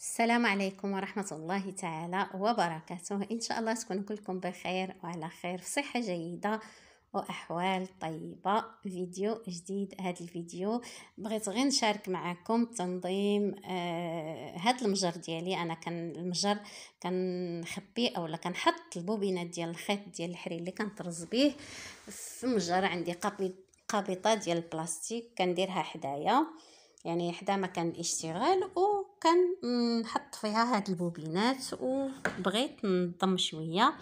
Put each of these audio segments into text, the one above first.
السلام عليكم ورحمة الله تعالى وبركاته إن شاء الله تكونوا كلكم بخير وعلى خير في صحة جيدة وأحوال طيبة فيديو جديد هذا الفيديو بغيت غير نشارك معكم تنظيم آه هذا المجر ديالي أنا كان المجر كنخبي أولا كنحط البوبينات ديال الخيط ديال الحرير اللي كنطرز به في مجر عندي قابطة ديال البلاستيك كنديرها حدايا يعني حدا مكان الاشتغال و كان نحط فيها هاد البوبينات وبغيت نضم شويه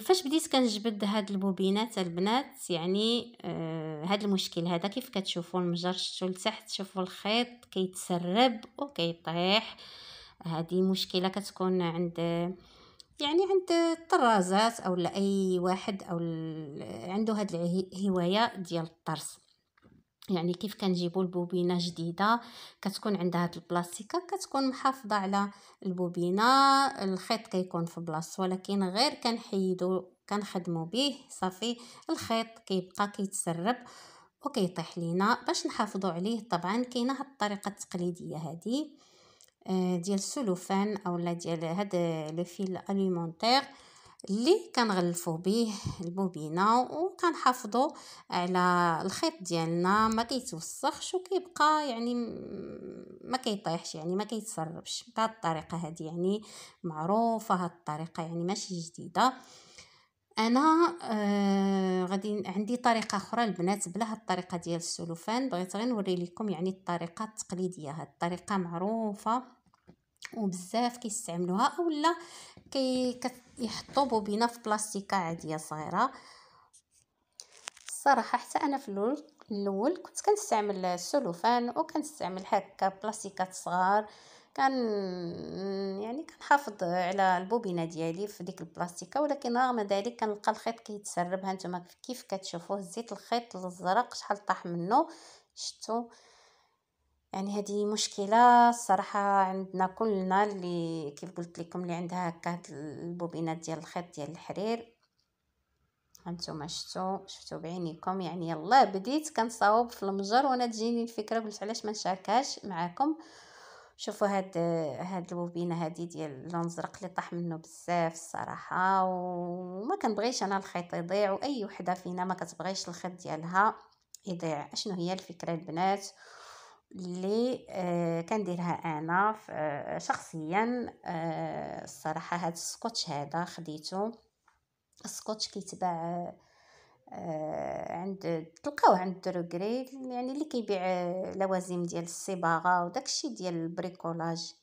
فاش بديت كنجبد هاد البوبينات البنات يعني آه هاد المشكل هذا كيف كتشوفوا المجر شتو لتحت شوفوا الخيط كيتسرب وكيطيح هذه مشكله كتكون عند يعني عند الطرازات او لا اي واحد او عنده هاد الهوايه ديال الطرز يعني كيف كنجيبوا البوبينه جديده كتكون عندها هاد البلاستيكه كتكون محافظه على البوبينه الخيط كيكون في بلاصتو ولكن غير كنحيدو كنخدمو به صافي الخيط كيبقى كيتسرب وكيطيح لينا باش نحافظو عليه طبعا كاينه هاد الطريقه التقليديه هذه آه، ديال السلوفان اولا ديال هاد لو فيل اليمونتير اللي كنغلفو به البوبينه وكنحافظوا على الخيط ديالنا ما كيتوسخش وكيبقى يعني ما كيطيحش يعني ما كيتسربش بهذه الطريقه هذه يعني معروفه هذه الطريقه يعني ماشي جديده انا آه غادي عندي طريقه اخرى البنات بلا هاد الطريقه ديال السلوفان بغيت غير نوري لكم يعني الطريقه التقليديه هاد الطريقه معروفه وبزاف كيستعملوها اولا كيحطو بوبينه في بلاستيكه عاديه صغيره الصراحه حتى انا في الاول الاول كنت كنستعمل السلوفان وكنستعمل هكا بلاستيكات صغار كان يعني كنحافظ على البوبينه ديالي في ديك البلاستيكه ولكن رغم ذلك كنلقى الخيط كيتسرب ها نتوما كيف كتشوفوه زيت الخيط الزرق شحال طاح منه آه يعني هذه مشكله الصراحه عندنا كلنا اللي كيف قلت لكم اللي عندها هكا البوبينات ديال الخيط ديال الحرير هانتوما شفتو شفتو بعينيكم يعني يلا بديت كنصاوب في المجر وانا تجيني الفكره قلت علاش ما نشاركهاش معاكم شوفوا هاد هاد البوبينه هادي ديال اللون الازرق اللي طاح منه بزاف الصراحه وما كنبغيش انا الخيط يضيع واي وحده فينا ما كتبغيش الخيط ديالها يضيع اشنو هي الفكره البنات اللي آه، كنديرها انا آه، شخصيا آه، الصراحه هذا السكوتش هذا خديته السكوتش كيتباع عند تلقاوه عند دروغري يعني اللي كيبيع لوازم ديال الصباغه وداكشي ديال البريكولاج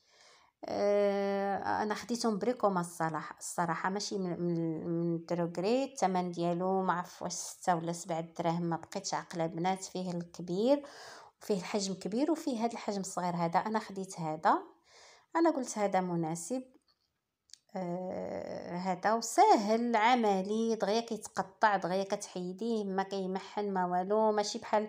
انا خديتهم بريكوما الصراحه الصراحه ماشي من دروغري الثمن ديالو ما عرف واش 6 ولا 7 دراهم ما بقيتش عقله بنات فيه الكبير فيه الحجم كبير وفيه هذا الحجم الصغير هذا انا خديت هذا انا قلت هذا مناسب آه هذا وسهل عملي دغيا كيتقطع دغيا كتحيديه ما كيمحن ما والو ماشي بحال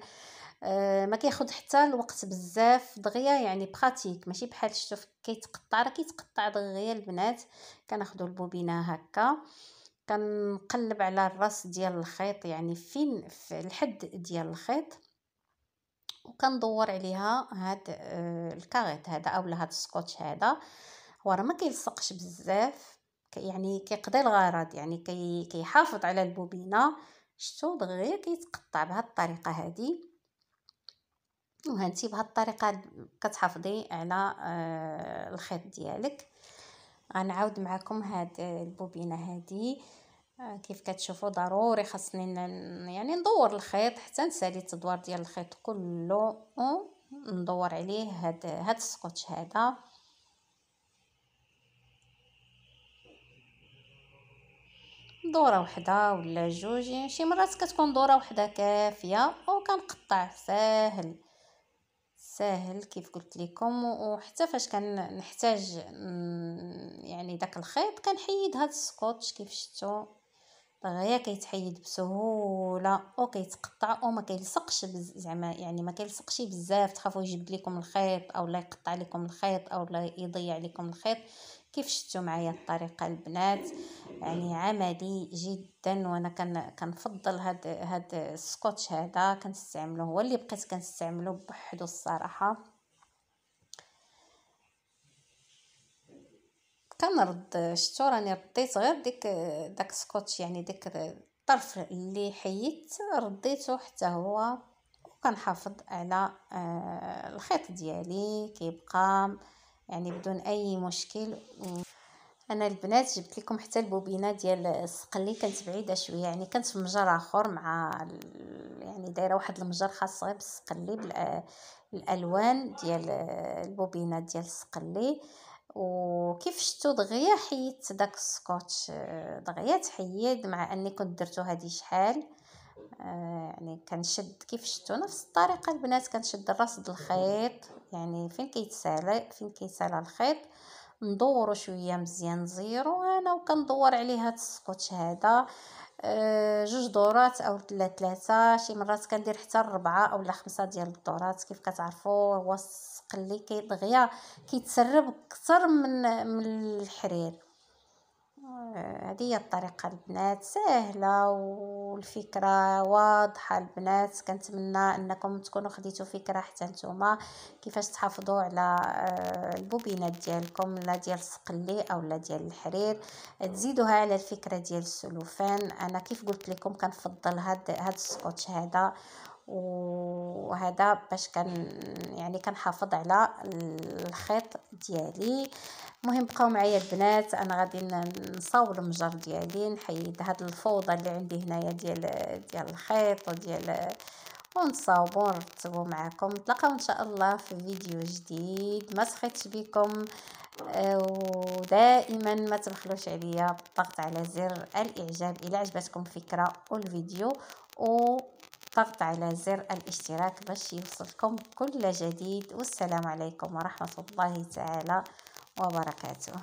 آه ما كياخد حتى الوقت بزاف دغيا يعني براتيك ماشي بحال شوف كيتقطع راه كيتقطع دغيا البنات كناخذوا البوبينه هكا كنقلب على الراس ديال الخيط يعني فين في الحد ديال الخيط وكندور عليها هاد آه، الكاغيط هذا اولا هاد السكوتش هذا هو راه ما كيلصقش بزاف يعني كيقضي الغرض يعني كي كيحافظ على البوبينه شتو دغيا كيتقطع بهاد الطريقه هادي وهانتي بهاد الطريقه كتحافظي على آه، الخيط ديالك غنعاود معكم هاد آه، البوبينه هذه آه، كيف كتشوفوا ضروري خاصني يعني ندور الخيط حتى نسالي التدوار ديال الخيط كله ندور عليه هاد هاد السكوتش هذا دوره وحده ولا جوج شي مرات كتكون دوره وحده كافيه وكنقطع ساهل ساهل كيف قلت لكم وحتى فاش كنحتاج يعني داك الخيط كنحيد هاد السكوتش كيف شفتوا غير طيب، كيتحيد بسهوله وكيتقطع وما كيلصقش زعما يعني ما كيلصقش بزاف تخافوا يجبد لكم الخيط او لا يقطع لكم الخيط او لا يضيع لكم الخيط كيف شفتوا معايا الطريقه البنات يعني عملي جدا وانا كنفضل هاد هاد السكوتش هذا كنستعمله هو اللي بقيت كنستعمله بوحدو الصراحه كنرد شتو راني رديت غير ديك داك سكوتش يعني ديك الطرف اللي حيدت رديته حتى هو وكنحافظ على الخيط ديالي كيبقى يعني بدون اي مشكل انا البنات جبت لكم حتى البوبينه ديال السقلي كانت بعيده شويه يعني كانت في مجر اخر مع يعني دايره واحد المجر خاص غير بالسقلي بالالوان ديال البوبينه ديال السقلي وكيف شفتوا دغيا حيدت داك السكوتش آه، دغيا تحيد مع اني كنت درتو هادي شحال آه، يعني كنشد كيف شفتوا نفس الطريقه البنات كنشد الراس د الخيط يعني فين كيتسالى فين كيتسالى الخيط ندورو شويه مزيان زيرو انا وكندور عليه هاد السكوتش هذا آه، جوج دورات او ثلاثه شي مرات كندير حتى ربعة او لا خمسة ديال الدورات كيف كتعرفوا هو السق اللي كيدغيا كيتسرب اكثر من من الحرير آه، هذه هي الطريقه البنات سهله والفكره واضحه البنات كنتمنى انكم تكونوا خديتوا فكره حتى نتوما كيفاش تحافظوا على آه، البوبينات ديالكم لا ديال السقلي او لا ديال الحرير تزيدوها على الفكره ديال السلوفان انا كيف قلت لكم كنفضل هاد هاد السكوتش هذا و وهذا باش كان يعني كنحافظ على الخيط ديالي مهم بقاو معايا البنات انا غادي نصاوب المجر ديالي نحيد هاد الفوضى اللي عندي هنايا ديال ديال الخيط وديال ونصاوب ونرتبو معاكم نتلاقاو ان شاء الله في فيديو جديد ما سخيتش بكم ودائما ما تبخلوش عليا بالضغط على زر الاعجاب الى عجبتكم الفكره والفيديو و ضغط على زر الاشتراك باش يوصلكم كل جديد والسلام عليكم ورحمة الله تعالى وبركاته